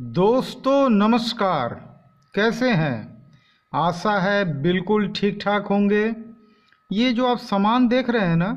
दोस्तों नमस्कार कैसे हैं आशा है बिल्कुल ठीक ठाक होंगे ये जो आप सामान देख रहे हैं ना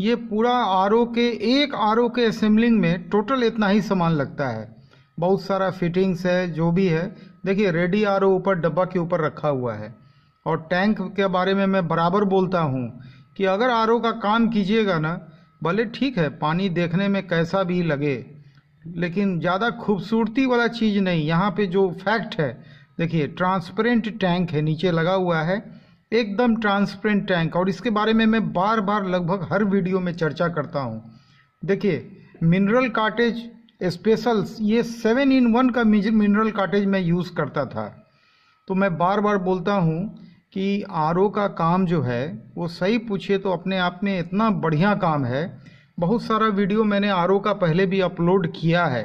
ये पूरा आर के एक आर के असेंबलिंग में टोटल इतना ही सामान लगता है बहुत सारा फिटिंग्स है जो भी है देखिए रेडी आर ऊपर डब्बा के ऊपर रखा हुआ है और टैंक के बारे में मैं बराबर बोलता हूँ कि अगर आर का काम कीजिएगा ना भले ठीक है पानी देखने में कैसा भी लगे लेकिन ज़्यादा खूबसूरती वाला चीज़ नहीं यहाँ पे जो फैक्ट है देखिए ट्रांसपेरेंट टैंक है नीचे लगा हुआ है एकदम ट्रांसपेरेंट टैंक और इसके बारे में मैं बार बार लगभग हर वीडियो में चर्चा करता हूँ देखिए मिनरल काटेज स्पेशल्स ये सेवन इन वन का मिनरल काटेज मैं यूज़ करता था तो मैं बार बार बोलता हूँ कि आर का काम जो है वो सही पूछे तो अपने आप में इतना बढ़िया काम है बहुत सारा वीडियो मैंने आर का पहले भी अपलोड किया है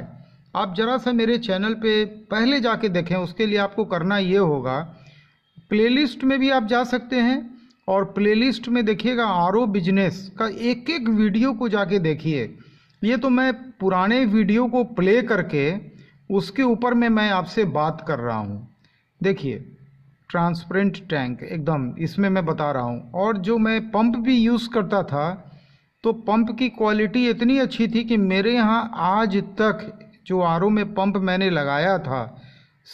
आप ज़रा सा मेरे चैनल पे पहले जाके देखें उसके लिए आपको करना ये होगा प्लेलिस्ट में भी आप जा सकते हैं और प्लेलिस्ट में देखिएगा आर बिजनेस का एक एक वीडियो को जाके देखिए ये तो मैं पुराने वीडियो को प्ले करके उसके ऊपर में मैं आपसे बात कर रहा हूँ देखिए ट्रांसपेरेंट टैंक एकदम इसमें मैं बता रहा हूँ और जो मैं पंप भी यूज़ करता था तो पंप की क्वालिटी इतनी अच्छी थी कि मेरे यहाँ आज तक जो आर में पंप मैंने लगाया था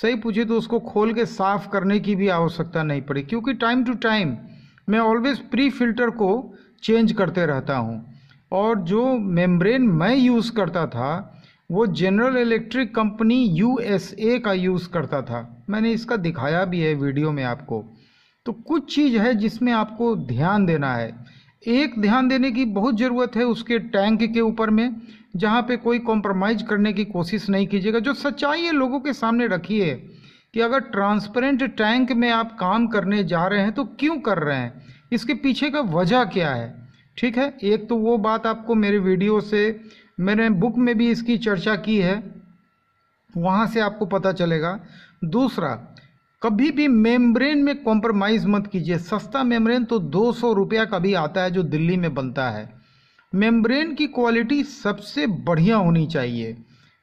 सही पूछे तो उसको खोल के साफ़ करने की भी आवश्यकता नहीं पड़ी क्योंकि टाइम टू टाइम मैं ऑलवेज प्री फिल्टर को चेंज करते रहता हूँ और जो मेम्ब्रेन मैं यूज़ करता था वो जनरल इलेक्ट्रिक कंपनी यूएसए का यूज़ करता था मैंने इसका दिखाया भी है वीडियो में आपको तो कुछ चीज़ है जिसमें आपको ध्यान देना है एक ध्यान देने की बहुत ज़रूरत है उसके टैंक के ऊपर में जहाँ पे कोई कॉम्प्रोमाइज करने की कोशिश नहीं कीजिएगा जो सच्चाई है लोगों के सामने रखिए कि अगर ट्रांसपेरेंट टैंक में आप काम करने जा रहे हैं तो क्यों कर रहे हैं इसके पीछे का वजह क्या है ठीक है एक तो वो बात आपको मेरे वीडियो से मैंने बुक में भी इसकी चर्चा की है वहाँ से आपको पता चलेगा दूसरा कभी भी मेम्ब्रेन में कॉम्प्रोमाइज़ मत कीजिए सस्ता मेम्ब्रेन तो दो सौ रुपया का भी आता है जो दिल्ली में बनता है मेम्ब्रेन की क्वालिटी सबसे बढ़िया होनी चाहिए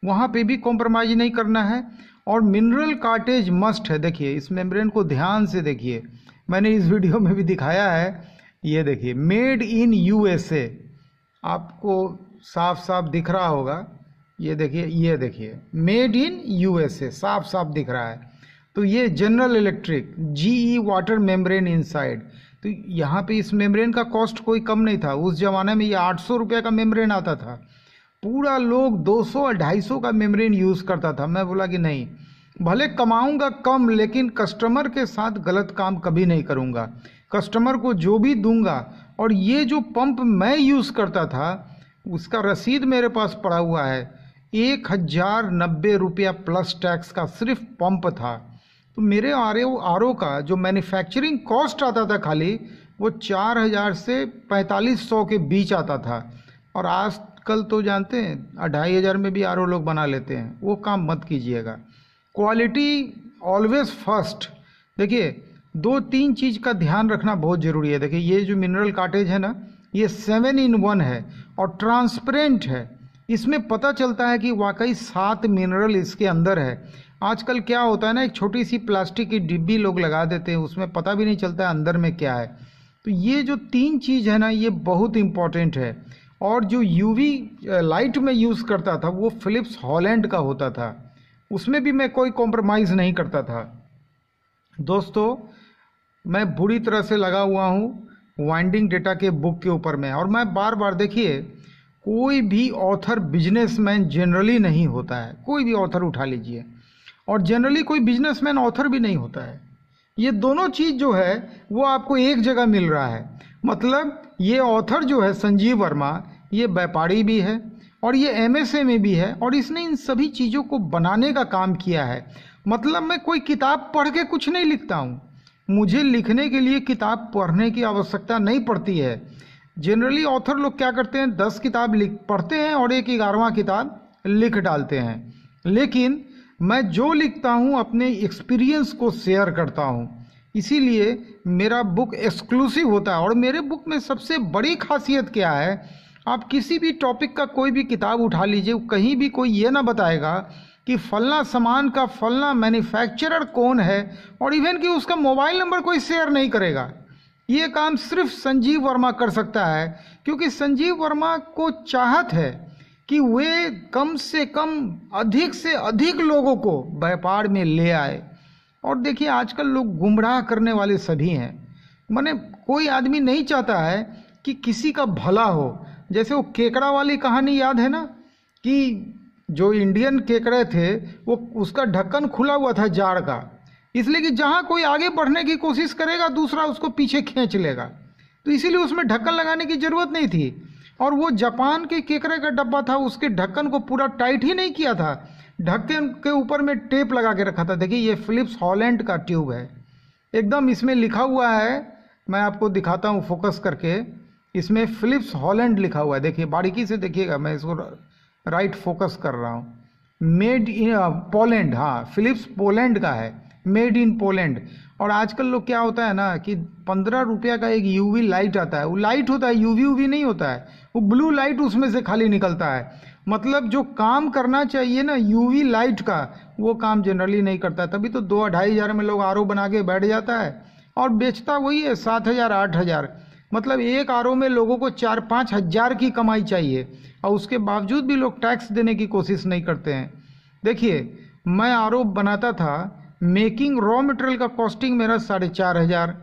वहाँ पे भी कॉम्प्रोमाइज़ नहीं करना है और मिनरल कार्टेज मस्ट है देखिए इस मेम्ब्रेन को ध्यान से देखिए मैंने इस वीडियो में भी दिखाया है ये देखिए मेड इन यू आपको साफ साफ दिख रहा होगा ये देखिए ये देखिए मेड इन यू साफ साफ दिख रहा है तो ये general electric G E water membrane inside तो यहाँ पे इस मेम्ब्रेन का कॉस्ट कोई कम नहीं था उस ज़माने में ये आठ सौ रुपये का मेम्ब्रेन आता था पूरा लोग दो सौ और ढाई सौ का मेम्ब्रेन यूज़ करता था मैं बोला कि नहीं भले कमाऊँगा कम लेकिन कस्टमर के साथ गलत काम कभी नहीं करूँगा कस्टमर को जो भी दूंगा और ये जो पंप मैं यूज़ करता था उसका रसीद मेरे पास पड़ा हुआ है एक हज़ार नब्बे रुपया प्लस टैक्स का सिर्फ पंप था तो मेरे आर ओ का जो मैन्युफैक्चरिंग कॉस्ट आता था खाली वो चार हज़ार से पैंतालीस सौ के बीच आता था और आज कल तो जानते हैं ढाई हज़ार में भी आर ओ लोग बना लेते हैं वो काम मत कीजिएगा क्वालिटी ऑलवेज फर्स्ट देखिए दो तीन चीज़ का ध्यान रखना बहुत ज़रूरी है देखिए ये जो मिनरल काटेज है ना ये सेवन इन वन है और ट्रांसपेरेंट है इसमें पता चलता है कि वाकई सात मिनरल इसके अंदर है आजकल क्या होता है ना एक छोटी सी प्लास्टिक की डिब्बी लोग लगा देते हैं उसमें पता भी नहीं चलता है अंदर में क्या है तो ये जो तीन चीज़ है ना ये बहुत इम्पॉर्टेंट है और जो यूवी लाइट में यूज़ करता था वो फिलिप्स हॉलैंड का होता था उसमें भी मैं कोई कॉम्प्रोमाइज़ नहीं करता था दोस्तों मैं बुरी तरह से लगा हुआ हूँ वाइंडिंग डेटा के बुक के ऊपर में और मैं बार बार देखिए कोई भी ऑथर बिजनेसमैन जनरली नहीं होता है कोई भी ऑथर उठा लीजिए और जनरली कोई बिजनेसमैन ऑथर भी नहीं होता है ये दोनों चीज़ जो है वो आपको एक जगह मिल रहा है मतलब ये ऑथर जो है संजीव वर्मा ये व्यापारी भी है और ये एमएसए में भी है और इसने इन सभी चीज़ों को बनाने का काम किया है मतलब मैं कोई किताब पढ़ के कुछ नहीं लिखता हूँ मुझे लिखने के लिए किताब पढ़ने की आवश्यकता नहीं पड़ती है जनरली ऑथर लोग क्या करते हैं दस किताब लिख पढ़ते हैं और एक ग्यारहवा किताब लिख डालते हैं लेकिन मैं जो लिखता हूँ अपने एक्सपीरियंस को शेयर करता हूँ इसीलिए मेरा बुक एक्सक्लूसिव होता है और मेरे बुक में सबसे बड़ी खासियत क्या है आप किसी भी टॉपिक का कोई भी किताब उठा लीजिए कहीं भी कोई ये ना बताएगा कि फलना सामान का फलना मैन्युफैक्चरर कौन है और इवन कि उसका मोबाइल नंबर कोई शेयर नहीं करेगा ये काम सिर्फ संजीव वर्मा कर सकता है क्योंकि संजीव वर्मा को चाहत है कि वे कम से कम अधिक से अधिक लोगों को व्यापार में ले आए और देखिए आजकल लोग गुमराह करने वाले सभी हैं मैंने कोई आदमी नहीं चाहता है कि किसी का भला हो जैसे वो केकड़ा वाली कहानी याद है ना कि जो इंडियन केकड़े थे वो उसका ढक्कन खुला हुआ था जाड़ का इसलिए कि जहाँ कोई आगे बढ़ने की कोशिश करेगा दूसरा उसको पीछे खींच लेगा तो इसीलिए उसमें ढक्कन लगाने की ज़रूरत नहीं थी और वो जापान के केकरे का डब्बा था उसके ढक्कन को पूरा टाइट ही नहीं किया था ढक्कन के ऊपर में टेप लगा के रखा था देखिए ये फिलिप्स हॉलैंड का ट्यूब है एकदम इसमें लिखा हुआ है मैं आपको दिखाता हूँ फोकस करके इसमें फिलिप्स हॉलैंड लिखा हुआ है देखिए बारीकी से देखिएगा मैं इसको राइट फोकस कर रहा हूँ मेड इन पोलैंड हाँ फिलिप्स पोलैंड का है मेड इन पोलैंड और आजकल लोग क्या होता है ना कि पंद्रह रुपया का एक यूवी लाइट आता है वो लाइट होता है यूवी वी नहीं होता है वो ब्लू लाइट उसमें से खाली निकलता है मतलब जो काम करना चाहिए ना यूवी लाइट का वो काम जनरली नहीं करता तभी तो दो अढ़ाई हज़ार में लोग आर बना के बैठ जाता है और बेचता वही है सात हज़ार आठ हज़ार मतलब एक आर में लोगों को चार पाँच हज़ार की कमाई चाहिए और उसके बावजूद भी लोग टैक्स देने की कोशिश नहीं करते हैं देखिए मैं आर बनाता था मेकिंग रॉ मटेरियल का कॉस्टिंग मेरा साढ़े चार हज़ार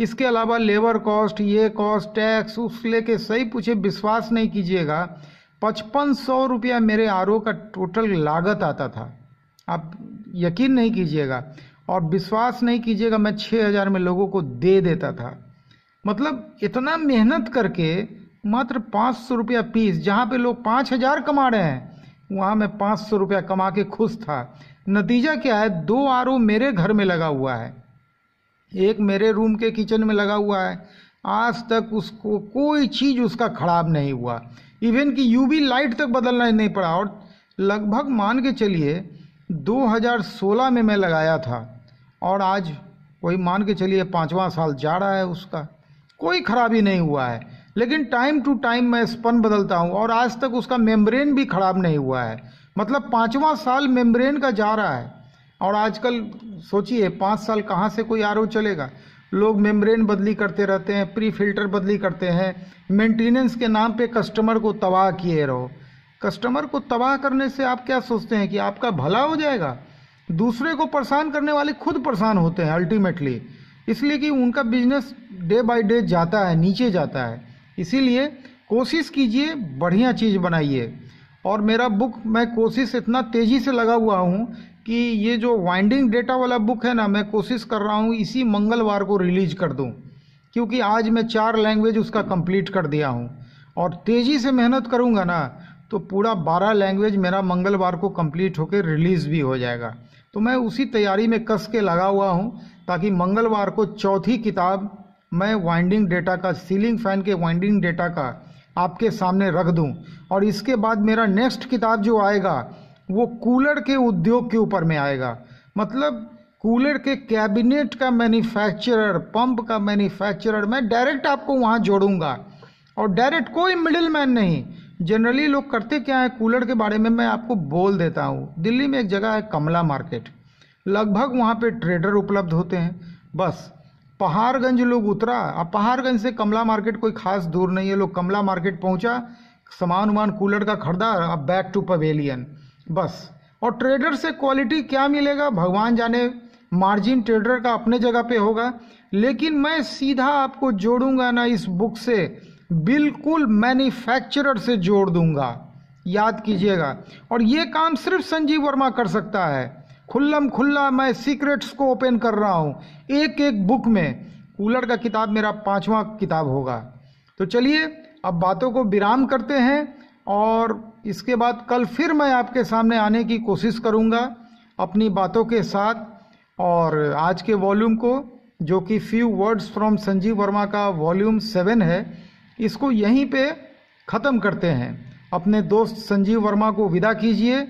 इसके अलावा लेबर कॉस्ट ये कॉस्ट टैक्स उस लेके सही पूछे विश्वास नहीं कीजिएगा पचपन सौ रुपया मेरे आर का टोटल लागत आता था आप यकीन नहीं कीजिएगा और विश्वास नहीं कीजिएगा मैं छः हज़ार में लोगों को दे देता था मतलब इतना मेहनत करके मात्र पाँच सौ रुपया पीस जहाँ पे लोग पाँच हज़ार कमा रहे हैं वहाँ मैं पाँच सौ रुपया कमा के खुश था नतीजा क्या है दो आर मेरे घर में लगा हुआ है एक मेरे रूम के किचन में लगा हुआ है आज तक उसको कोई चीज़ उसका ख़राब नहीं हुआ इवन कि यूवी लाइट तक बदलना नहीं पड़ा और लगभग मान के चलिए 2016 में मैं लगाया था और आज वही मान के चलिए पाँचवा साल जा रहा है उसका कोई खराबी नहीं हुआ है लेकिन टाइम टू टाइम मैं स्पन बदलता हूँ और आज तक उसका मेम्ब्रेन भी खराब नहीं हुआ है मतलब पाँचवा साल मेम्ब्रेन का जा रहा है और आजकल सोचिए पाँच साल कहाँ से कोई आर चलेगा लोग मेम्ब्रेन बदली करते रहते हैं प्री फिल्टर बदली करते हैं मेंटेनेंस के नाम पे कस्टमर को तबाह किए रहो कस्टमर को तबाह करने से आप क्या सोचते हैं कि आपका भला हो जाएगा दूसरे को परेशान करने वाले खुद परेशान होते हैं अल्टीमेटली इसलिए कि उनका बिजनेस डे बाय डे जाता है नीचे जाता है इसीलिए कोशिश कीजिए बढ़िया चीज़ बनाइए और मेरा बुक मैं कोशिश इतना तेज़ी से लगा हुआ हूँ कि ये जो वाइंडिंग डेटा वाला बुक है ना मैं कोशिश कर रहा हूँ इसी मंगलवार को रिलीज कर दूँ क्योंकि आज मैं चार लैंग्वेज उसका कंप्लीट कर दिया हूँ और तेज़ी से मेहनत करूँगा ना तो पूरा बारह लैंग्वेज मेरा मंगलवार को कंप्लीट होकर रिलीज़ भी हो जाएगा तो मैं उसी तैयारी में कस के लगा हुआ हूँ ताकि मंगलवार को चौथी किताब मैं वाइंडिंग डेटा का सीलिंग फैन के वाइंडिंग डेटा का आपके सामने रख दूं और इसके बाद मेरा नेक्स्ट किताब जो आएगा वो कूलर के उद्योग के ऊपर में आएगा मतलब कूलर के कैबिनेट का मैन्युफैक्चरर पंप का मैन्युफैक्चरर मैं डायरेक्ट आपको वहाँ जोड़ूंगा और डायरेक्ट कोई मिडिल मैन नहीं जनरली लोग करते क्या है कूलर के बारे में मैं आपको बोल देता हूँ दिल्ली में एक जगह है कमला मार्केट लगभग वहाँ पे ट्रेडर उपलब्ध होते हैं बस पहाड़गंज लोग उतरा अब पहाड़गंज से कमला मार्केट कोई खास दूर नहीं है लोग कमला मार्केट पहुंचा सामान उमान कूलर का खरीदा अब बैक टू पवेलियन बस और ट्रेडर से क्वालिटी क्या मिलेगा भगवान जाने मार्जिन ट्रेडर का अपने जगह पे होगा लेकिन मैं सीधा आपको जोड़ूंगा ना इस बुक से बिल्कुल मैन्युफैक्चरर से जोड़ दूंगा याद कीजिएगा और ये काम सिर्फ संजीव वर्मा कर सकता है खुल्लम खुल्ला मैं सीक्रेट्स को ओपन कर रहा हूँ एक एक बुक में कूलर का किताब मेरा पाँचवा किताब होगा तो चलिए अब बातों को विराम करते हैं और इसके बाद कल फिर मैं आपके सामने आने की कोशिश करूँगा अपनी बातों के साथ और आज के वॉल्यूम को जो कि few words from Sanjeev Verma का वॉल्यूम सेवन है इसको यहीं पे ख़त्म करते हैं अपने दोस्त संजीव वर्मा को विदा कीजिए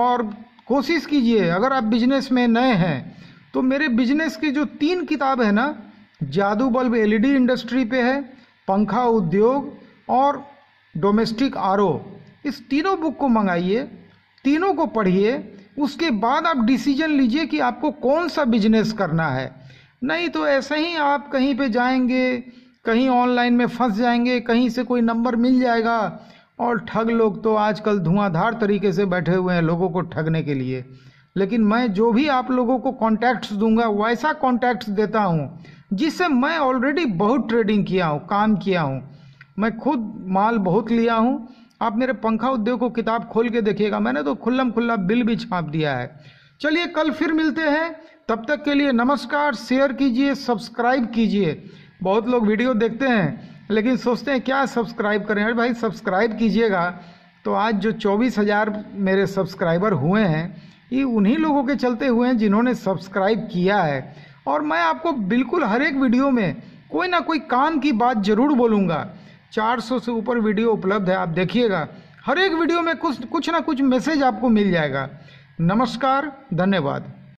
और कोशिश कीजिए अगर आप बिजनेस में नए हैं तो मेरे बिजनेस की जो तीन किताब है ना जादू बल्ब एलईडी इंडस्ट्री e पे है पंखा उद्योग और डोमेस्टिक आर इस तीनों बुक को मंगाइए तीनों को पढ़िए उसके बाद आप डिसीजन लीजिए कि आपको कौन सा बिजनेस करना है नहीं तो ऐसे ही आप कहीं पे जाएंगे कहीं ऑनलाइन में फंस जाएंगे कहीं से कोई नंबर मिल जाएगा और ठग लोग तो आजकल धुआंधार तरीके से बैठे हुए हैं लोगों को ठगने के लिए लेकिन मैं जो भी आप लोगों को कॉन्टैक्ट्स दूंगा वैसा कॉन्टैक्ट्स देता हूँ जिससे मैं ऑलरेडी बहुत ट्रेडिंग किया हूँ काम किया हूँ मैं खुद माल बहुत लिया हूँ आप मेरे पंखा उद्योग को किताब खोल के देखिएगा मैंने तो खुल्लम खुल्ला बिल भी छाप दिया है चलिए कल फिर मिलते हैं तब तक के लिए नमस्कार शेयर कीजिए सब्सक्राइब कीजिए बहुत लोग वीडियो देखते हैं लेकिन सोचते हैं क्या सब्सक्राइब करें अरे भाई सब्सक्राइब कीजिएगा तो आज जो चौबीस हज़ार मेरे सब्सक्राइबर हुए हैं ये उन्हीं लोगों के चलते हुए हैं जिन्होंने सब्सक्राइब किया है और मैं आपको बिल्कुल हर एक वीडियो में कोई ना कोई काम की बात ज़रूर बोलूँगा 400 से ऊपर वीडियो उपलब्ध है आप देखिएगा हर एक वीडियो में कुछ कुछ ना कुछ मैसेज आपको मिल जाएगा नमस्कार धन्यवाद